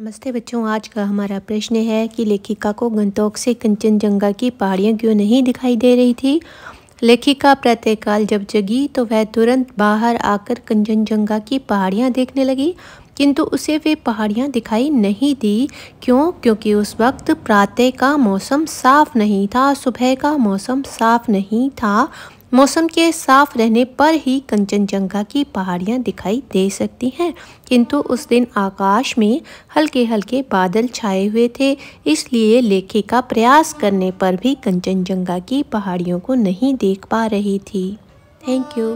नमस्ते बच्चों आज का हमारा प्रश्न है कि लेखिका को गंतोक से कंचनजंगा की पहाड़ियाँ क्यों नहीं दिखाई दे रही थी लेखिका प्रातःकाल जब जगी तो वह तुरंत बाहर आकर कंचनजंगा की पहाड़ियाँ देखने लगी किंतु उसे वे पहाड़ियाँ दिखाई नहीं दी क्यों क्योंकि उस वक्त प्रातः का मौसम साफ नहीं था सुबह का मौसम साफ नहीं था मौसम के साफ रहने पर ही कंचनजंगा की पहाड़ियाँ दिखाई दे सकती हैं किंतु उस दिन आकाश में हल्के हल्के बादल छाए हुए थे इसलिए लेखिका प्रयास करने पर भी कंचनजंगा की पहाड़ियों को नहीं देख पा रही थी थैंक यू